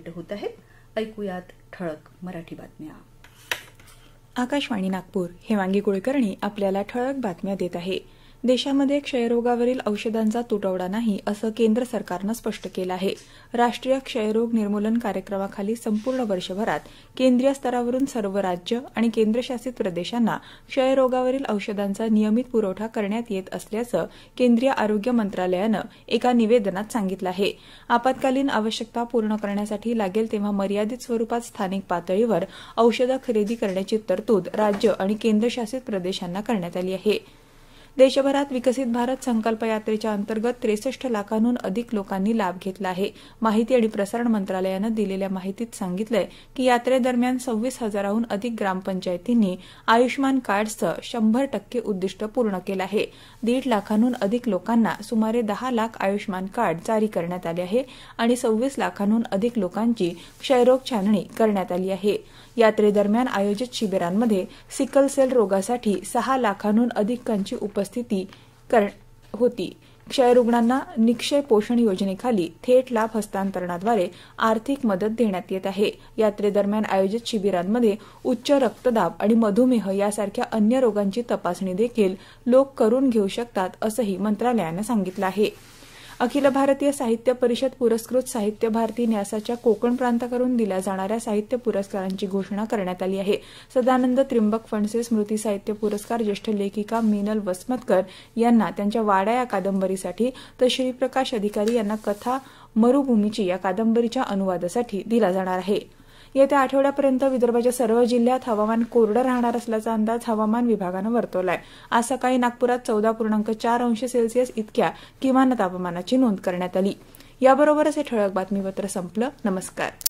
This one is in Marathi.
भेट होत आहे ऐकूयात ठळक मराठी बातम्या आकाशवाणी नागपूर हे वांगी कुळकर्णी आपल्याला ठळक बातम्या देत आहे देशामध्ये क्षयरोगावरील औषधांचा तुटवडा नाही असं केंद्र सरकारनं स्पष्ट केलं आहे राष्ट्रीय क्षयरोग निर्मूलन कार्यक्रमाखाली संपूर्ण वर्षभरात केंद्रीय स्तरावरून सर्व राज्य आणि केंद्रशासित प्रदेशांना क्षयरोगावरील औषधांचा नियमित पुरवठा करण्यात येत असल्याचं केंद्रीय आरोग्य मंत्रालयानं एका निवेदनात सांगितलं आहे आपत्कालीन आवश्यकता पूर्ण करण्यासाठी लागेल तेव्हा मर्यादित स्वरूपात स्थानिक पातळीवर औषधं खरेदी करण्याची तरतूद राज्य आणि केंद्रशासित प्रदेशांना करण्यात आली आहे देशभरात विकसित भारत संकल्प यात्रेच्या अंतर्गत त्रेसष्ट लाखांहून अधिक लोकांनी लाभ घेतला आहे माहिती आणि प्रसारण मंत्रालयानं दिलेल्या माहितीत सांगितलंय की यात्रेदरम्यान सव्वीस हजाराहून अधिक ग्रामपंचायतींनी आयुष्यमान कार्डचं शंभर टक्के उद्दिष्ट पूर्ण केलं आहे दीड लाखांहून अधिक लोकांना सुमारे दहा लाख आयुष्यमान कार्ड जारी करण्यात आले आहे आणि सव्वीस लाखांहून अधिक लोकांची क्षयरोग छाननी करण्यात आली आहे यात्रेदरम्यान आयोजित शिबिरांमध्ये सेल रोगासाठी सहा लाखांहून अधिकांची उपस्थिती होती क्षयरुग्णांना निक्षय पोषण योजनेखाली थेट लाभ हस्तांतरणाद्वारे आर्थिक मदत देण्यात येत आहे यात्रेदरम्यान आयोजित शिबिरांमध्ये उच्च रक्तदाब आणि मधुमेह यासारख्या अन्य रोगांची तपासणी देखील लोक करून घेऊ शकतात असंही मंत्रालयानं सांगितलं आहे अखिल भारतीय साहित्य परिषद पुरस्कृत साहित्य भारती न्यासाच्या कोकण प्रांताकडून दिल्या जाणाऱ्या साहित्य पुरस्कारांची घोषणा करण्यात आली आहे सदानंद त्रिंबक फणसे स्मृती साहित्य पुरस्कार ज्येष्ठ लेखिका मीनल वसमतकर यांना त्यांच्या वाडा या कादंबरीसाठी तर श्रीप्रकाश अधिकारी यांना कथा मरुभूमीची या कादंबरीच्या अनुवादासाठी दिला जाणार आहे येत्या आठवड्यापर्यंत विदर्भाच्या सर्व जिल्ह्यात हवामान कोरडं राहणार असल्याचा अंदाज हवामान विभागानं वर्तवला आज सकाळी नागपुरात चौदा पूर्णांक चार अंश सेल्सिअस इतक्या किमान तापमानाची नोंद करण्यात आली याबरोबरच हे ठळक बातमीपत्र संपलं नमस्कार